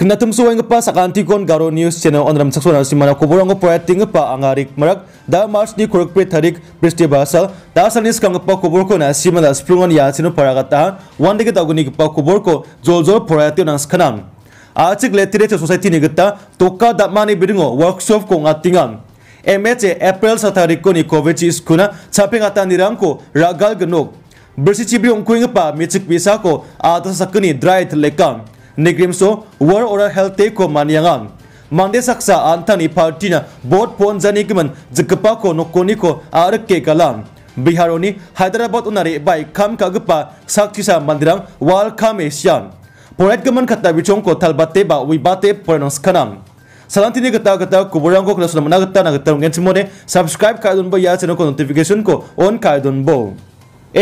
Kena temsu wang pa sa garo news channel on ram saksona simana kuburang pa ting pa angarik marak da march ni kurak pe tharik presti basal da sanis kang pa kubur ko na simana sprungon ya sino paragata wan de ta guni pa kubur ko jol jol porati nang skhanan achik literature society ni gata toka da mani workshop ko ngatingan MH April satarik ko ni covid iskuna chapeng ata nirang ko ragal gnok bersicibri ongkuing pa michik pisa ko atas sakni dry telekang. negrimso war ora helte ko maniangang mande saksa anthani partina bot pon janikiman jikpa ko nokoni ko arak ke kalam बिहारनि हायद्राबाद उनारि बाय खाम कागपा साक्षिसा मंदिरां वाल खाम ASEAN पोराइट गमन खत्ता बिचों को थलबाते बा विबाते परनस खनाम सलांतिनि गता गता कुबुरां को क्लसन मना गता ना गता गेंच मोने सब्सक्राइब कर दोन बो या चैनल को नोटिफिकेशन को ऑन कर दोन बो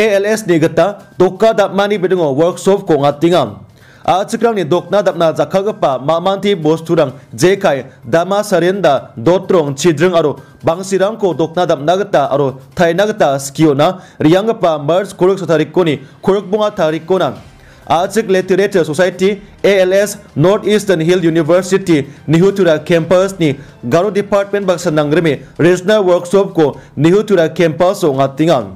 एएलएस ने गता दोका मानी बेदंगो वर्कशॉप को ngatingam आचिक्रांग दोकना दबना जाखागप मामांति बस्तुरंग जे खाई दामा सरेंद दोत्रों छिद्रंग आरो बांसीराम को दोकना दबना गता आरो थाइना गता स्कियोना रियांगप मर्स Kurukh सथारिकोनी Kurukh Bunga थारिकोना आचिक लेटरेटर society A L S north eastern hill university निहुतुरा campus नि गारो डिपार्टमेंट बक्सा नंग्रेमे रीजनल वर्कशॉप को निहुतुरा कैंपस ओ ngatingang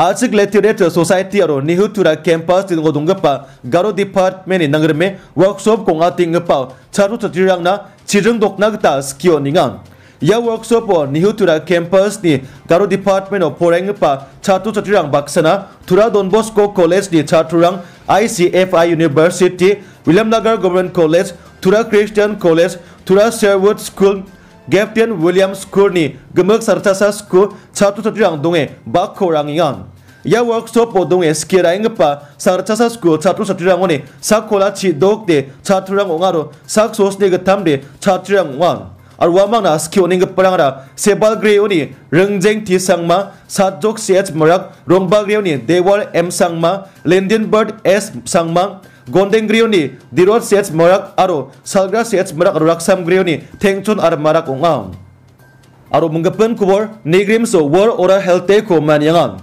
आर्सिक लेथ्योरेट सोसाइटी और निहुतुरा कैंपस तिंगोदुंगपा गारो डिपार्टमेंट नंगर में वर्कशॉप को आतिंगपा छात्र छात्रियों ना चिरंग दोकना गता स्कियो निगां या वर्कशॉप और निहुतुरा कैंपस ने गारो डिपार्टमेंट और पोरेंगपा छात्र छात्रियों बक्सना थुरा दोनबोस्को कॉलेज ने छात्रियों ICFAI university Williamnagar government college Tura Christian college Tura Sherwood school Gaptian William Scorni ni sartha sa sku chatu chatu rang dong e ba kho rang ya workshop po dong e skira ing pa sartha sa sku rang ne sa khola chi dok de chatu rang ongaro, aro sos ne ga de chatu rang wang ar wa na skio ning pa ra sebal gre oni rang jeng ti sang ma sa jok morak rong gre dewal m sang ma lendin bird s sang ma गोंदेंग्रियोनी दिरोट सेच मरक आरो सलग्रा सेच मरक रक्सामग्रियोनी थेंगचुन आरो मरक उंगाम आरो मुंगपन कुबर निग्रिम सो वर ओर हेल्थे को मानियांगान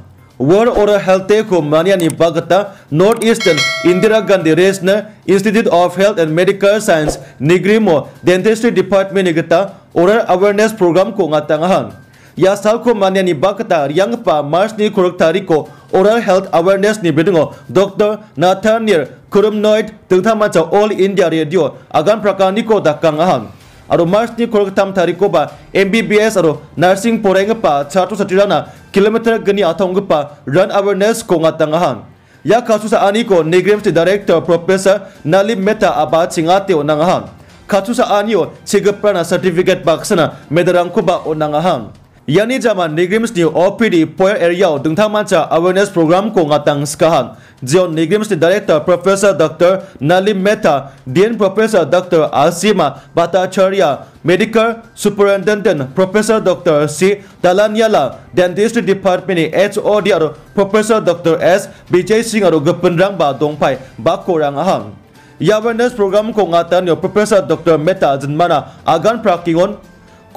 वर ओर health हेल्थे को मानियानि बगता नॉर्थ ईस्टर्न इंदिरा गांधी रेसने institute of health and medical science निग्रिमो डेंटिस्ट्री डिपार्टमेंट निगता ओर अवेयरनेस प्रोग्राम को ngatangahan या साल को मान्य निभाकता रियांगपा मार्च ने कुरुक्तारी को ओरल हेल्थ अवेयरनेस निबेदुंगो doctor Nathaniel kurum noit tengthama cha all india radio agan prakani ko dakang ahang aro march ni tari tariko ba mbbs aro nursing poreng pa chhatro chatirana kilometer gani athong pa run awareness ko ahang ya kasus ani ko negrem director professor nali meta aba chingate onang ahang kasus ani o chigaprana certificate baksana medarang ko ba onang ahang Yani zaman Nigrims ni OPD Poir Eriau tengtang manca awareness program ko ngatang skahan. Jion Nigrims ni director Professor Dr. Nalim Mehta, Dean Professor Dr. Asima Bhattacharya, Medical Superintendent Professor Dr. C. Dalanyala, Dentistry Department ni HOD aru Professor Dr. S. Vijay Singh aru gependrang ba dongpai ba korang ahang. Ya awareness program ko ngatan yo Professor Dr. Mehta jenmana agan prakingon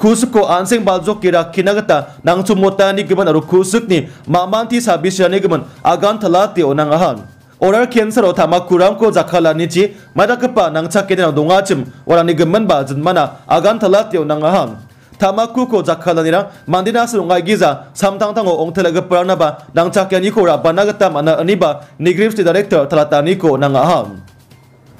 kusuk ko anseng b a l z o k kira kinagata nang sumota ni g i m a n aru kusuk ni mamanti sabisya ni g i m a n agan thalati onang ahan oral cancer o tama kuram ko zakhala ni chi madakpa nang c a k e den a d u n g a chim w a l a n i g i m a n b a z i n mana agan thalati onang ahan Tama samtang tango telaga zakala nira mandina sunga giza perana ba nangsa kuko ong 타마쿠코 자칼라니 a 만 a 나 a 롱 a 이 a 자 a 탕탕오 옹텔레그프라나바 낭차케니코라 바나가타 마나 아니바 니 a niko onang ahan.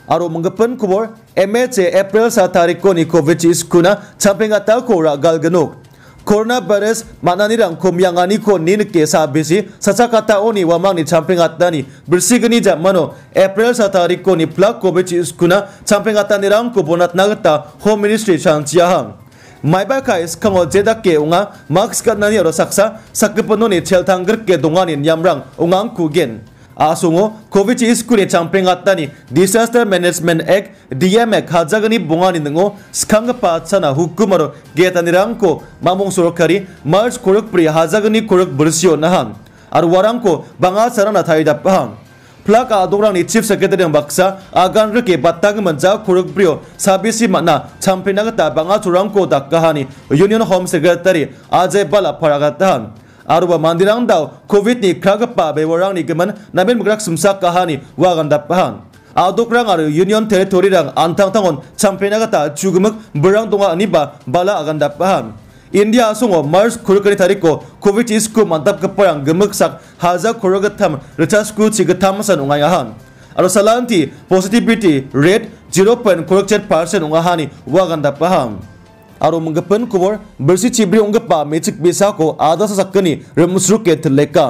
aro manggapan kubor MH April sa tarik ko ni COVID Kovicis kuna champing atal ra galgano. Corona virus manani mananirang kumyangani ko sa ninike sabisi sasakata oni ni champing atani bersigani mano April sa tarik ko ni plug Kovicis kuna champing atanirang kubonat nagta Home Ministry chanchiahang. माइबाखा इसखंगो जेदा के उंगा marks कन्नानि रो सक्सा सकपनो ने छेलथांगर के दुंगानि न्यामरांग उंगांग कुगेन आसुंगो कोविच इसकुले चंपिंग अत्तानी डिसास्टर मैनेजमेंट एक डीएमए खाजगनी बुंगानी दंगो स्कंग पाचना हुकुमरो गेतनिरंग को मामुंग सुरक्षारी मर्च कुरक प्रिय हाजगनी कुरक बरसियो नहां और वरंग को बंगाल सरन अथाई दपहां प्लग आदोरंग चीफ सेक्रेटरी बक्सा आगान रुके बत्ता के मंजा कुरक प्रिय साबिसी मना चंपिंग बंगाल सुरंग को दक्कहानी union home secretary Ajay Bhalla फरागतहां aruba mandirang daw covid ni kragpa bewarang ni geman namen mugrak sumsa kahani waganda pahan 아독랑 아르 유니언 테리토리랑 안탕탕온 참페나가타 주금흑 브랑동아 아니바 발라 아간다 파함 인디아 송어 마르스 코르카니 타리코 코비치 스쿠 만답 급파랑 금흑삭 하자 코르가탐 르차스쿠 치그탐산 웅아야한 아로 살란티 포지티비티 레트 0.97% 웅아하니 와간다 파함 aro मंगपन kubor बरसी चिब्री ongpa मेचिक बेसा को ada sa sakani remusru ket leka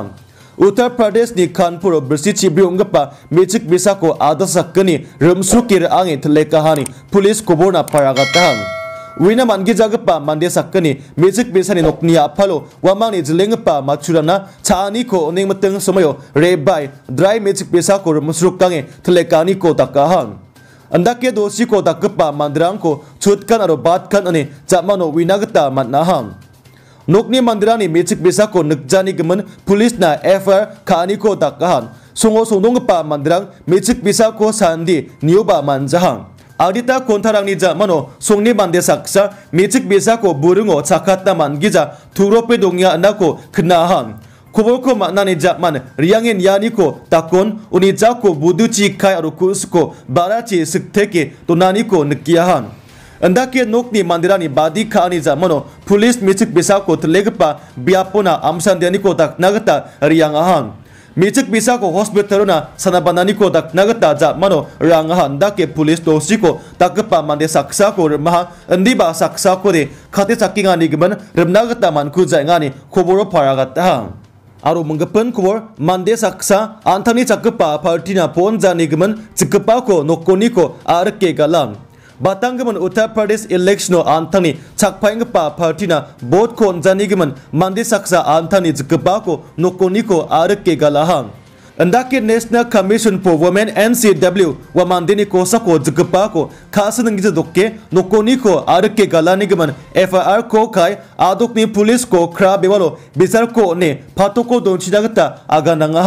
उत्तर प्रदेश नि खानपुर बरसी चिब्री उंगपा मेचिक बेसा को आदा सक्कनी रमसुरु किर आंगे थले कहानी पुलिस कोबोर ना परागता विना मानगी जागपा मानदे सक्कनी मेचिक बेसा ने नोकनी आफालो वमांग जिलेंगपा माचुराना छानी को ओनेंग मतंग समयो रेबाय ड्राई मेचिक बेसा को रमसुरु कांगे थले कहानी को तकाहां anda ke dosi ko dakgipa mandirang ko chutkan aro batkan ani c h a m a n o wina gita manna h a n g nokni mandirani mechik b i s a k o n u k j a n i gimun pulisna FR kaani ko dakkahan s u n g o s u n g d o n g p a mandirang mechik b i s a k o sandi n i o b a manjahang Adita kontarang jamano bande saksa bisa ni songni mechik ko n r g u u 아디타 a 타 a 니 자마노 a 니 반데 삭사 미직 비사코 부릉어 차카타 만 a 자 두로페 동야 나코 그나한 Kuboko maknani Japman riangin yaniko takon unichako buduchi kai arukusko barachi sikteke tonaniko nikiahan. अंदा के नोकनी मंदिरानी बादी खानी जामनो police मिचिक बिसा को तलेगपा बियापोना आमसान देनी को तक नगता रियांगाहान मिचिक बिसा को हॉस्पिटल ना सनाबनानी को तक नगता जामनो रांगाहान दा के पुलिस दोषी को तकपा मंदे सक्सा को महा अंदीबा सक्सा को रे खाते सकिंगा निगमन रमनागता मानकु जाएंगानी खबरो फरागता हां aro menggepen kuor mande saksa antani cakepa partina pon zanigemen cekepa ko nokoniko arke galan Batangman Uttar Pradesh election Anthony Chakpaingpa partina both kon zanigemen mande saksa Anthony cekepa ko nokoniko arke galahan ꯍꯟꯗꯛꯀꯤ national commission for women N C W ꯋꯥꯃꯥꯟꯗꯤꯅꯤ ꯀꯣ ꯁꯀꯣ ꯖꯒꯄꯥ ꯀꯣ खास नंगी दुखे नोकोनी को आरक के गलानी गमन एफ आई आर को खाई आदोक पुलिस को खरा बेवालो बिजार को ने फातो को दोनचिदागता आगा नंगा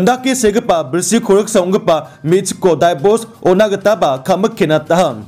अंदा के सेगपा ब्रसी खोरक संगपा मिच को दाइबोस ओनागता बा खमक हम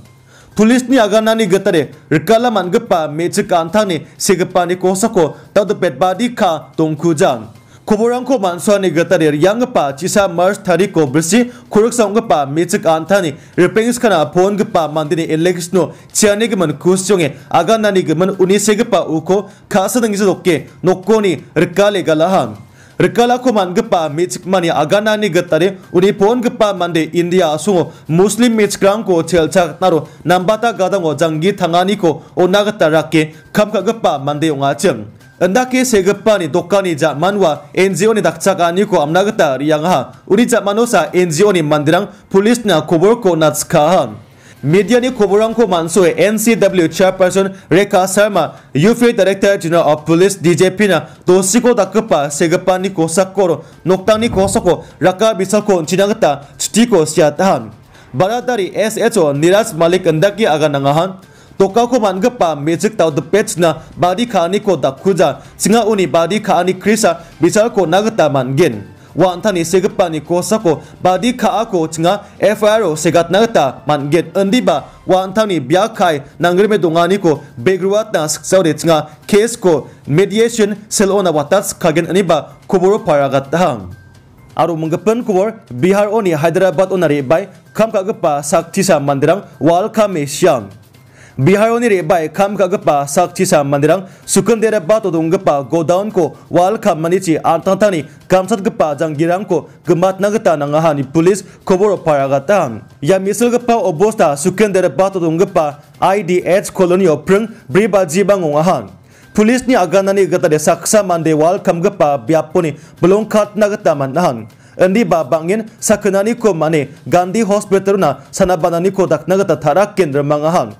पुलिस ने आगानानी गतरे रिकाला मानगपा मेच कांथा ने सिगपा ने कोसको तद पेटबादी खा तोंखुजांग खबरको मानसानीगतरियांगा चीसा मार्च थारी को ब्रिशी खुरुक्सा मेचिक आंथानी रिपेंस खाना फोन मांदी एलेक्स नो चेयरनी गन खुश चौंगे आगा नानी गन उसे उखो खासदे नोकोनी रिकाले गलाहांग रिकाला को मान गपा मेचिक मानी आगा नानी गतरे उन्हें फोन गपा मानदे इंडिया असु मुस्लिम मेच ग्राम को छेल छक नारो नंबाता गादंगो जंगी थंगानी को ओ नागतर रखे खम का गपा मानदे उंगा चंग Andaki segepani dokani jat manwa NGO ni को ni ko amnagata नि uni jat manosa NGO ni mandirang police na kobor ने को मानसो है NCW chairperson Rekha Sharma UP director general of police DGP ना दोषी को दक्कपा सेगपा नि कोसक को नोक्ता नि कोसक को रका बिसल चिनागता को एसएचओ निराज मालिक अंदा की आगा नंगाहान तोकाखोमान मेजिक तौद पेट्स बादी खानी को दाखुजा सिंगा उ बादी खानी क्रिसा विचार को नगता मानगेन वानी सेगप्पानी कोसको बादी खा को सिंगा एफ आई आर ओ सेगत नगता मानगेन अंदीबा वानी ब्या खाई नंग्रमे दुंगानी को बेग्रुआतरे सिंगा केस को मेडिएशन सेलो नाट्स खागेन अनीबा खबर फरागत और मंगपन कुर बिहार ओनी हैदराबाद ओनारे बाय खाम का गप्पा साक्षिसा वाल खामे श्याम बिहायों रे बाय खाम का गपा साक्षी सा मंदिरंग सुकन देरे बात दोंग गपा गोडाउन को वाल खाम मनिची आरतांतानी कामसत गपा जंगिरंग को गमात नगता नंगाहानी पुलिस खबर पारागाता या मिसल गपा अबोस्ता सुकन देरे बात दोंग गपा आईडीएच कॉलोनी ऑप्रिंग ब्रिबा जीबांग ओंगाहान पुलिस नि आगानानी गता साक्षा मंदे वाल खाम गपा ब्यापोनी बलोंग खात नगता मनहान ndi ba bangin sakhnani ko mane gandhi hospital na sanabana ni ko dakna gata thara kendra mangahan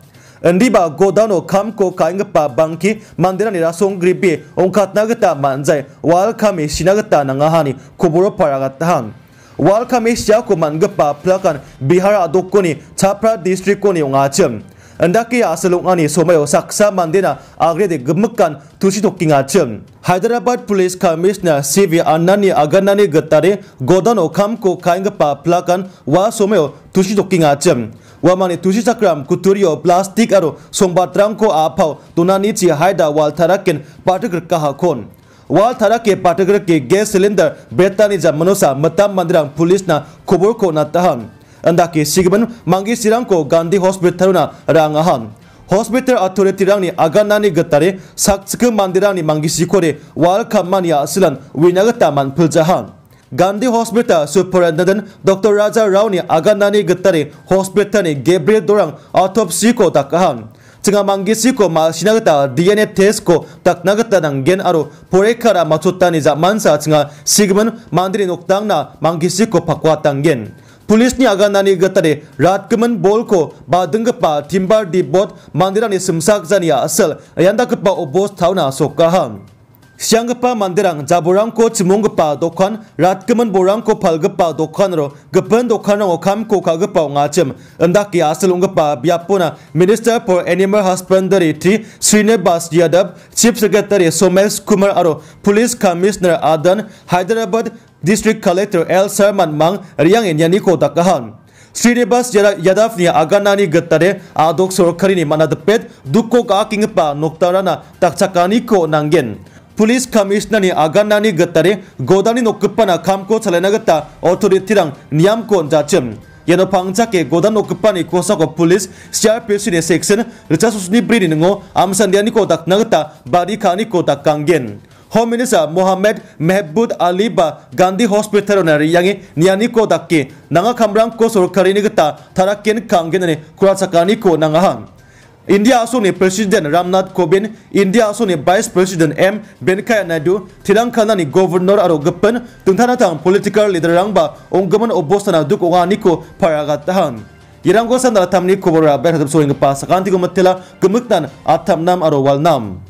Ndiba godano kamko kaingpa bangki mandira nira songgribi ongkatnagata manjai wal kami sinagata nangahani kuburo paragatahang. Wal kami siako mangpa plakan Bihar adokoni Chapra district koni ongachim. andaki asalung सोमयो सक्सा saksa आग्रे agre de gumkan tusi tokinga chim Hyderabad police commissioner CV अन्नानी अगन्नानी गत्तारे गोदन ओखाम को खाएंगे प्लाकन वा सोमयो तुषि तो चम वा माने तुषि चक्रम कुतुरियो प्लास्टिक आरो सोंबात्राम को आफाव तुनानी ची हायदा वाल थराकिन पाटग्र कहा खोन वाल थारा के पाटग्र के गैस सिलेंडर बेतानी जा मनोसा मतम मंदिर पुलिस ना खबर को न तहन andaki sigban mangi sirang ko gandhi hospital na rangahan hospital authority rangni aganani gatare sakchik mandirani mangi sikore wal khamani asilan winagata manpuljahan Gandhi hospital superintendent doctor Raja Rao ने आगानानी गतरे हॉस्पिटल ने गेब्रियल दोरंग ऑटोप्सी को तकहान चिंगा मांगिसी को मासिनागता डीएनए टेस्ट को तकनागता नंगेन आरो पोरेखरा मचुत्ता निजा मानसा चिंगा Sigmund मांदिरी नोक्तांगना मांगिसी को पकवा तंगेन पुलिस ने आगानी गतरे रातकमन बोल को बादंगपा थिम्बार दी बोट मांदिरानी सिमसाक जानिया असल अयंदाकपा ओबोस थावना सोकाहां श्यांगा मंदिर जाबुरंग को चिमोंग दोखान रातकमन बोरंग को फल दोखान रो गपन दोखान ओखाम को खा गाचम अंदा की आसलोंग ब्यापोना minister for animal husbandry Shri Srinivas Yadav chief secretary Somesh Kumar और पुलिस कमिश्नर आदन Hyderabad district collector L Sharman मंग रियांग इंडिया को दकहान श्रीनिवास यादव ने आगाना गतरे आदोक सोरखरी मना दुख का किंग नोक्ता तकचाकानी को नांगेन पुलिस कमिश्नर ने आगना ने गतरे गोदानी नोकपना काम को चलाना गता ऑथोरिटी रंग नियम को जाचम यनो पंगचा के गोदान नोकपा कोसा को पुलिस सीआरपीएफ ने सेक्शन रिचार्ज सुसनी ब्री निंगो आमसंदियानी को तक नगता बारी खानी को तक कांगेन होम मिनिस्टर मोहम्मद महबूद अली बा गांधी हॉस्पिटल ने रियांगे नियानी को दक्के नंगा खमरांग को सरकारी निगता थरा केन कांगेन ने कुरासकानी को नंगा हम India also ne President Ramnath Kovind, India also ne Vice President M Venkaya Naidu, Telangana ni Governor aro gapan tungthana tang political leader rang ba obosana duk ongani paragatahan. Irang ko sandala tamni kobora ber hadap soing pa sakanti ko matela gemuktan atamnam aro walnam.